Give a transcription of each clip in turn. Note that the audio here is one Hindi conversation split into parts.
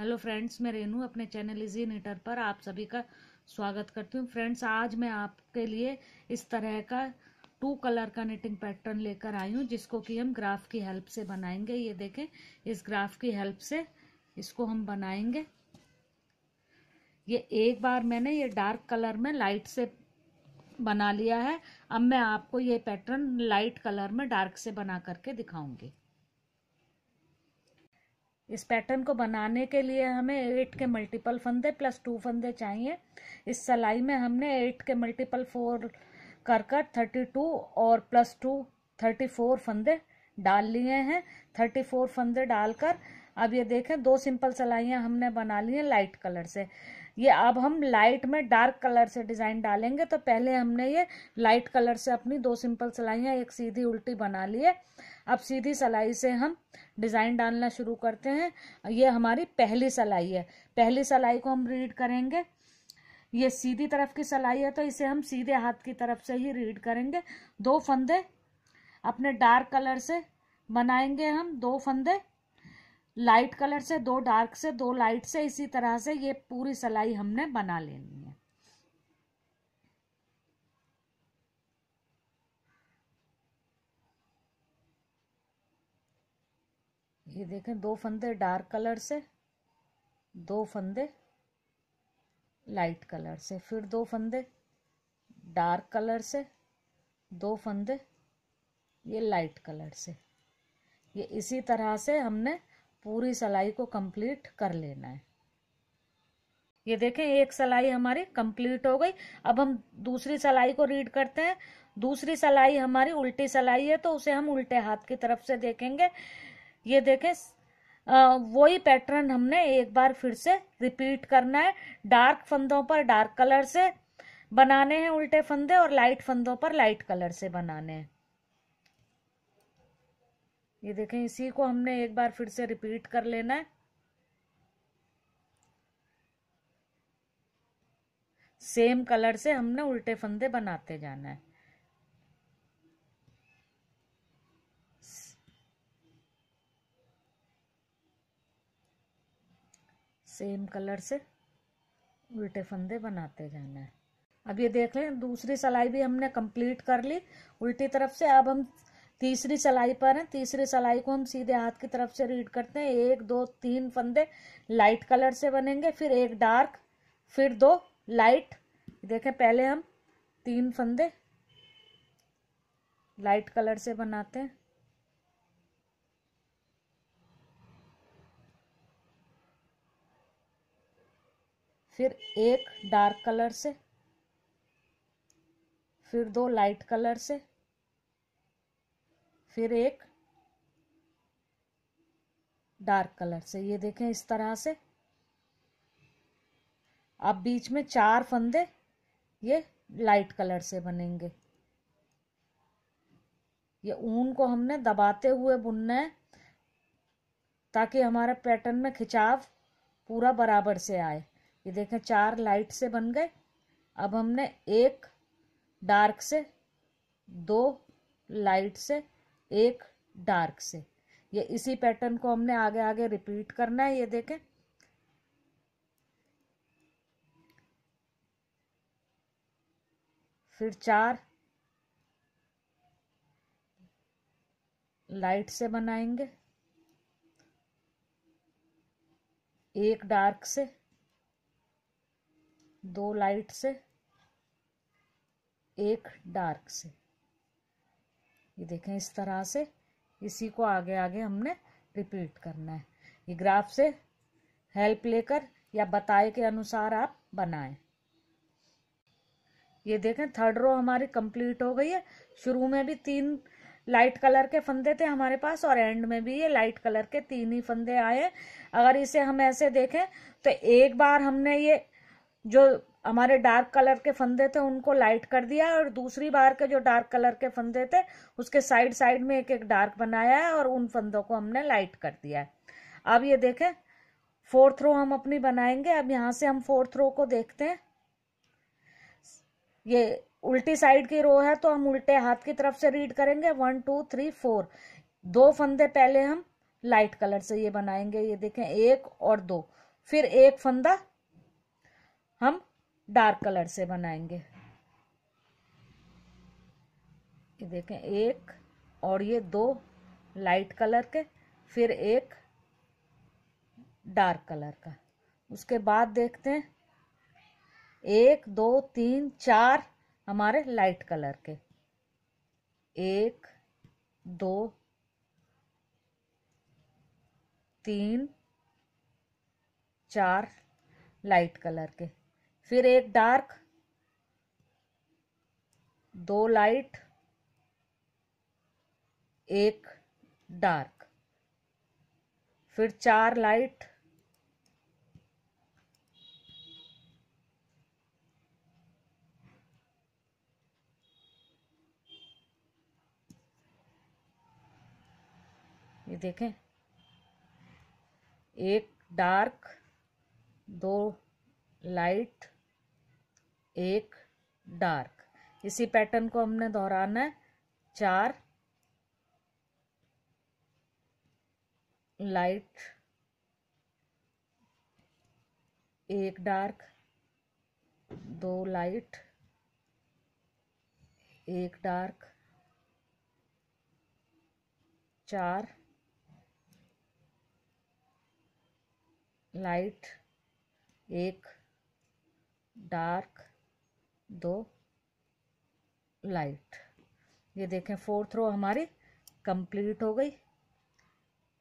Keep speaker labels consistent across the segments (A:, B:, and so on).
A: हेलो फ्रेंड्स मैं रेनू अपने चैनल इजी नीटर पर आप सभी का स्वागत करती हूँ फ्रेंड्स आज मैं आपके लिए इस तरह का टू कलर का निटिंग पैटर्न लेकर आई हूँ जिसको कि हम ग्राफ की हेल्प से बनाएंगे ये देखें इस ग्राफ की हेल्प से इसको हम बनाएंगे ये एक बार मैंने ये डार्क कलर में लाइट से बना लिया है अब मैं आपको ये पैटर्न लाइट कलर में डार्क से बना करके दिखाऊंगी इस पैटर्न को बनाने के लिए हमें एट के मल्टीपल फंदे प्लस टू फंदे चाहिए इस सिलाई में हमने एट के मल्टीपल फोर कर कर थर्टी टू और प्लस टू थर्टी फोर फंदे डाल लिए हैं थर्टी फोर फंदे डालकर अब ये देखें दो सिंपल सिलाइयाँ हमने बना ली हैं लाइट कलर से ये अब हम लाइट में डार्क कलर से डिज़ाइन डालेंगे तो पहले हमने ये लाइट कलर से अपनी दो सिंपल सिलाइयाँ एक सीधी उल्टी बना ली है अब सीधी सलाई से हम डिज़ाइन डालना शुरू करते हैं ये हमारी पहली सलाई है पहली सलाई को हम रीड करेंगे ये सीधी तरफ की सलाई है तो इसे हम सीधे हाथ की तरफ से ही रीड करेंगे दो फंदे अपने डार्क कलर से बनाएंगे हम दो फंदे लाइट कलर से दो डार्क से दो लाइट से इसी तरह से ये पूरी सलाई हमने बना लेनी है ये देखें दो फंदे डार्क कलर से दो फंदे लाइट कलर से फिर दो फंदे डार्क कलर से दो फंदे ये लाइट कलर से ये इसी तरह से हमने पूरी सलाई को कंप्लीट कर लेना है ये देखें एक सलाई हमारी कंप्लीट हो गई अब हम दूसरी सलाई को रीड करते हैं दूसरी सलाई हमारी उल्टी सलाई है तो उसे हम उल्टे हाथ की तरफ से देखेंगे ये देखें वही पैटर्न हमने एक बार फिर से रिपीट करना है डार्क फंदों पर डार्क कलर से बनाने हैं उल्टे फंदे और लाइट फंदों पर लाइट कलर से बनाने हैं ये देखें इसी को हमने एक बार फिर से रिपीट कर लेना है सेम कलर से हमने उल्टे फंदे बनाते जाना है सेम कलर से उल्टे फंदे बनाते जाना है अब ये देख लें दूसरी सलाई भी हमने कंप्लीट कर ली उल्टी तरफ से अब हम तीसरी सलाई पर हैं तीसरी सलाई को हम सीधे हाथ की तरफ से रीड करते हैं एक दो तीन फंदे लाइट कलर से बनेंगे फिर एक डार्क फिर दो लाइट देखें पहले हम तीन फंदे लाइट कलर से बनाते हैं फिर एक डार्क कलर से फिर दो लाइट कलर से फिर एक डार्क कलर से ये देखें इस तरह से अब बीच में चार फंदे ये लाइट कलर से बनेंगे ये ऊन को हमने दबाते हुए बुनना है ताकि हमारे पैटर्न में खिंचाव पूरा बराबर से आए ये देखें चार लाइट से बन गए अब हमने एक डार्क से दो लाइट से एक डार्क से ये इसी पैटर्न को हमने आगे आगे रिपीट करना है ये देखें फिर चार लाइट से बनाएंगे एक डार्क से दो लाइट से एक डार्क से ये देखें इस तरह से इसी को आगे आगे हमने रिपीट करना है ये ग्राफ से हेल्प लेकर या बताए के अनुसार आप बनाएं ये देखें थर्ड रो हमारी कंप्लीट हो गई है शुरू में भी तीन लाइट कलर के फंदे थे हमारे पास और एंड में भी ये लाइट कलर के तीन ही फंदे आए अगर इसे हम ऐसे देखें तो एक बार हमने ये जो हमारे डार्क कलर के फंदे थे उनको लाइट कर दिया और दूसरी बार के जो डार्क कलर के फंदे थे उसके साइड साइड में एक एक डार्क बनाया है और उन फंदों को हमने लाइट कर दिया है अब ये देखें फोर्थ रो हम अपनी बनाएंगे अब यहाँ से हम फोर्थ रो को देखते हैं ये उल्टी साइड की रो है तो हम उल्टे हाथ की तरफ से रीड करेंगे वन टू थ्री फोर दो फंदे पहले हम लाइट कलर से ये बनाएंगे ये देखें एक और दो फिर एक फंदा हम डार्क कलर से बनाएंगे ये देखें एक और ये दो लाइट कलर के फिर एक डार्क कलर का उसके बाद देखते हैं एक दो तीन चार हमारे लाइट कलर के एक दो तीन चार लाइट कलर के फिर एक डार्क दो लाइट एक डार्क फिर चार लाइट ये देखें एक डार्क दो लाइट एक डार्क इसी पैटर्न को हमने दोहराना है चार लाइट एक डार्क दो लाइट एक डार्क चार लाइट एक डार्क दो लाइट ये देखें फोर्थ रो हमारी कंप्लीट हो गई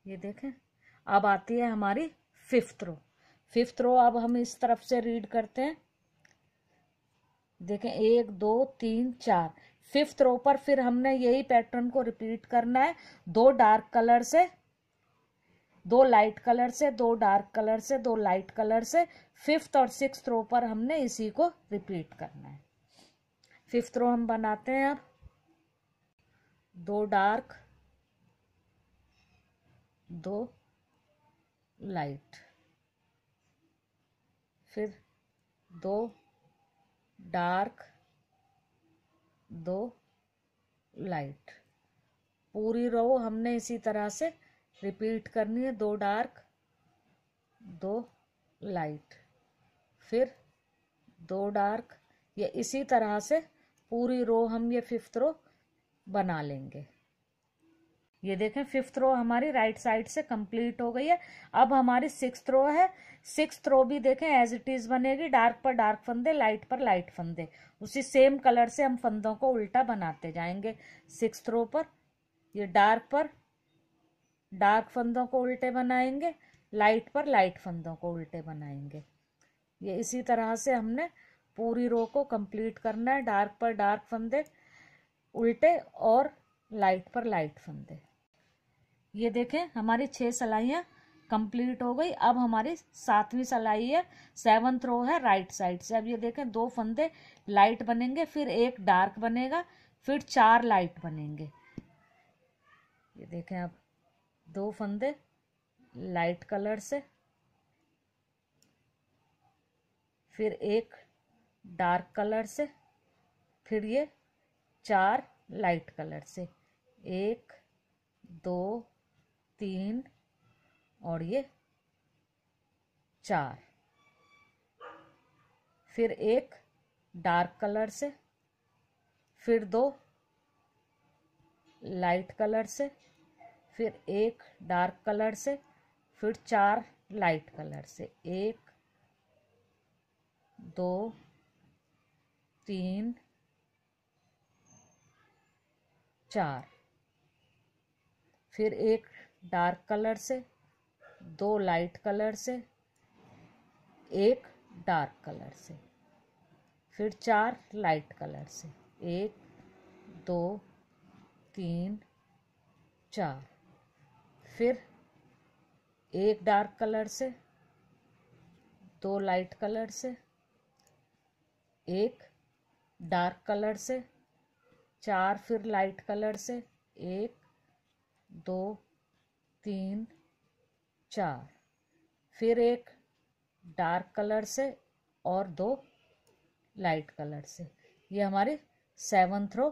A: ये देखें अब आती है हमारी फिफ्थ रो फिफ्थ रो अब हम इस तरफ से रीड करते हैं देखें एक दो तीन चार फिफ्थ रो पर फिर हमने यही पैटर्न को रिपीट करना है दो डार्क कलर से दो लाइट कलर से दो डार्क कलर से दो लाइट कलर से फिफ्थ और सिक्स रो पर हमने इसी को रिपीट करना है फिफ्थ रो हम बनाते हैं अब दो डार्क दो लाइट फिर दो डार्क दो लाइट पूरी रो हमने इसी तरह से रिपीट करनी है दो डार्क दो लाइट फिर दो डार्क ये इसी तरह से पूरी रो हम ये फिफ्थ रो बना लेंगे ये देखें फिफ्थ रो हमारी राइट साइड से कंप्लीट हो गई है अब हमारी सिक्स रो है सिक्स रो भी देखें एज इट इज बनेगी डार्क पर डार्क फंदे लाइट पर लाइट फंदे उसी सेम कलर से हम फंदों को उल्टा बनाते जाएंगे सिक्स रो पर ये डार्क पर डार्क फंदों को उल्टे बनाएंगे लाइट पर लाइट फंदों को उल्टे बनाएंगे ये इसी तरह से हमने पूरी रो को कंप्लीट करना है डार्क पर डार्क फंदे उल्टे और लाइट पर लाइट फंदे ये देखें हमारी छह सलाइयाँ कंप्लीट हो गई अब हमारी सातवीं सलाई है सेवन्थ रो है राइट साइड से अब ये देखें दो फंदे लाइट बनेंगे फिर एक डार्क बनेगा फिर चार लाइट बनेंगे ये देखें आप दो फंदे लाइट कलर से फिर एक डार्क कलर से फिर ये चार लाइट कलर से एक दो तीन और ये चार फिर एक डार्क कलर से फिर दो लाइट कलर से फिर एक डार्क कलर से फिर चार लाइट कलर से एक दो तीन चार फिर एक डार्क कलर से दो लाइट कलर से एक डार्क कलर से फिर चार लाइट कलर से एक दो तीन चार फिर एक डार्क कलर से दो लाइट कलर से एक डार्क कलर से चार फिर लाइट कलर से एक दो तीन चार फिर एक डार्क कलर से और दो लाइट कलर से ये हमारी सेवन्थ रो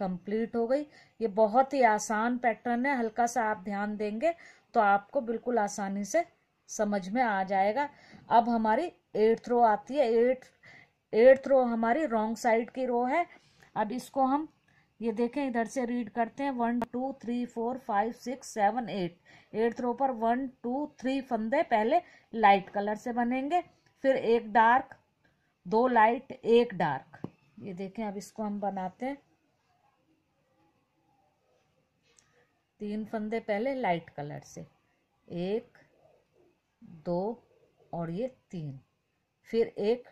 A: कंप्लीट हो गई ये बहुत ही आसान पैटर्न है हल्का सा आप ध्यान देंगे तो आपको बिल्कुल आसानी से समझ में आ जाएगा अब हमारी एट्थ रो आती है एट एट्थ रो हमारी रॉन्ग साइड की रो है अब इसको हम ये देखें इधर से रीड करते हैं one two three four five six seven eight eighth row पर वन टू थ्री फंदे पहले लाइट कलर से बनेंगे फिर एक डार्क दो लाइट एक डार्क ये देखें अब इसको हम बनाते हैं तीन फंदे पहले लाइट कलर से एक दो और ये तीन फिर एक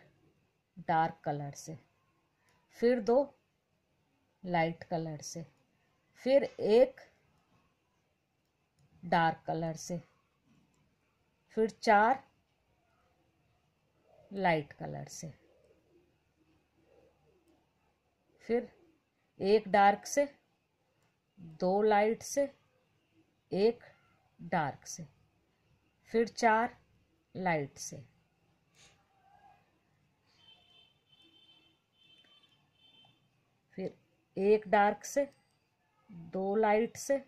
A: डार्क कलर से फिर दो लाइट कलर से फिर एक डार्क कलर से फिर चार लाइट कलर से फिर एक डार्क से दो लाइट से एक डार्क से फिर चार लाइट से फिर एक डार्क से दो लाइट से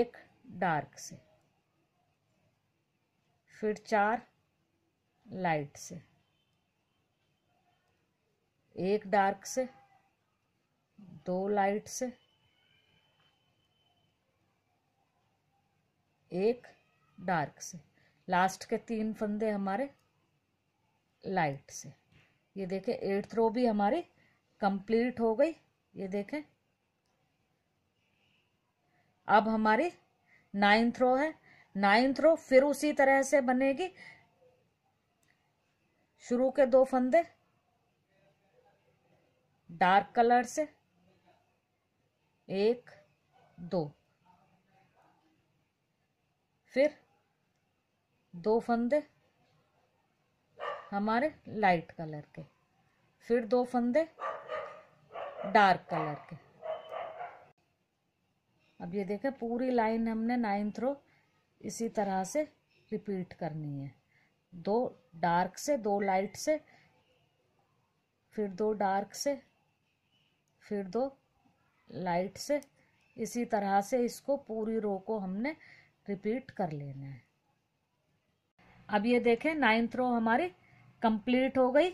A: एक डार्क से फिर चार लाइट से एक डार्क से दो लाइट से एक डार्क से लास्ट के तीन फंदे हमारे लाइट से ये देखें एट्थ रो भी हमारी कंप्लीट हो गई ये देखें अब हमारी नाइन्थ रो है नाइन्थ रो फिर उसी तरह से बनेगी शुरू के दो फंदे डार्क कलर से एक दो फिर दो फंदे हमारे लाइट कलर के फिर दो फंदे डार्क कलर के अब ये देखें पूरी लाइन हमने नाइन्थ रो इसी तरह से रिपीट करनी है दो डार्क से दो लाइट से फिर दो डार्क से फिर दो लाइट से इसी तरह से इसको पूरी रो को हमने रिपीट कर लेना है अब ये देखें नाइन्थ रो हमारी कंप्लीट हो गई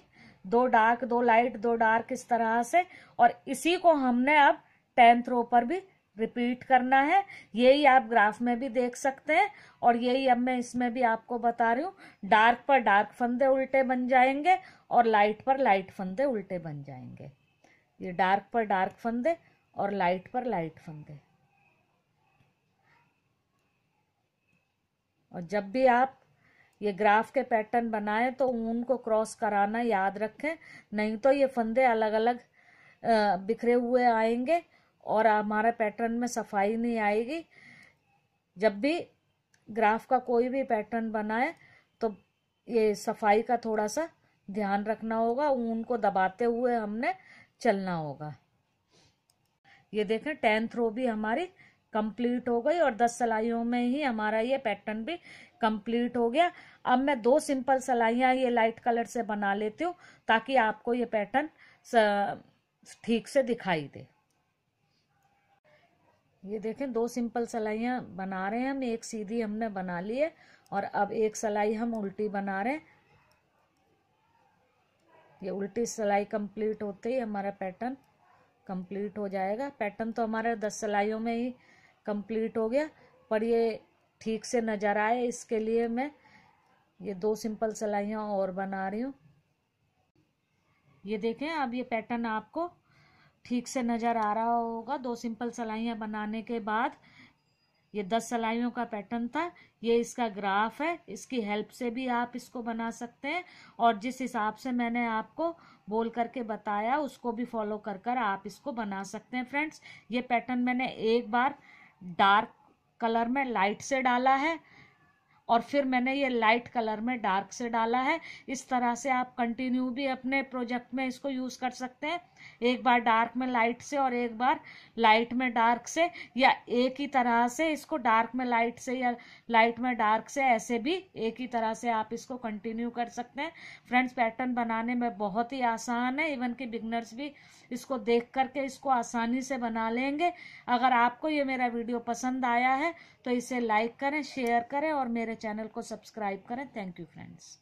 A: दो डार्क दो लाइट दो डार्क इस तरह से और इसी को हमने अब टेंथ रो पर भी रिपीट करना है यही आप ग्राफ में भी देख सकते हैं और यही अब मैं इसमें भी आपको बता रही हूँ डार्क पर डार्क फंदे उल्टे बन जाएंगे और लाइट पर लाइट फंदे उल्टे बन जाएंगे ये डार्क पर डार्क फंदे और लाइट पर लाइट फंदे और जब भी आप ये ग्राफ के पैटर्न बनाएं तो ऊन को क्रॉस कराना याद रखें नहीं तो ये फंदे अलग अलग बिखरे हुए आएंगे और हमारे पैटर्न में सफाई नहीं आएगी जब भी ग्राफ का कोई भी पैटर्न बनाए तो ये सफाई का थोड़ा सा ध्यान रखना होगा ऊन को दबाते हुए हमने चलना होगा ये देखें टेंथ रो भी हमारी कंप्लीट हो गई और दस सलाइयों में ही हमारा ये पैटर्न भी कंप्लीट हो गया अब मैं दो सिंपल सलाइयाँ ये लाइट कलर से बना लेती हूँ ताकि आपको ये पैटर्न ठीक से दिखाई दे ये देखें दो सिंपल सलाइयाँ बना रहे हैं हम एक सीधी हमने बना ली है और अब एक सलाई हम उल्टी बना रहे हैं ये उल्टी सिलाई कंप्लीट होते ही हमारा पैटर्न कंप्लीट हो जाएगा पैटर्न तो हमारे दस सिलाइयों में ही कंप्लीट हो गया पर ये ठीक से नज़र आए इसके लिए मैं ये दो सिंपल सिलाइयाँ और बना रही हूँ ये देखें अब ये पैटर्न आपको ठीक से नज़र आ रहा होगा दो सिंपल सिलाइयाँ बनाने के बाद ये दस सिलाइयों का पैटर्न था ये इसका ग्राफ है इसकी हेल्प से भी आप इसको बना सकते हैं और जिस हिसाब से मैंने आपको बोल करके बताया उसको भी फॉलो कर कर आप इसको बना सकते हैं फ्रेंड्स ये पैटर्न मैंने एक बार डार्क कलर में लाइट से डाला है और फिर मैंने ये लाइट कलर में डार्क से डाला है इस तरह से आप कंटिन्यू भी अपने प्रोजेक्ट में इसको यूज़ कर सकते हैं एक बार डार्क में लाइट से और एक बार लाइट में डार्क से या एक ही तरह से इसको डार्क में लाइट से या लाइट में डार्क से ऐसे भी एक ही तरह से आप इसको कंटिन्यू कर सकते हैं फ्रेंड्स पैटर्न बनाने में बहुत ही आसान है इवन कि बिगनर्स भी इसको देख करके इसको आसानी से बना लेंगे अगर आपको ये मेरा वीडियो पसंद आया है तो इसे लाइक करें शेयर करें और मेरे चैनल को सब्सक्राइब करें थैंक यू फ्रेंड्स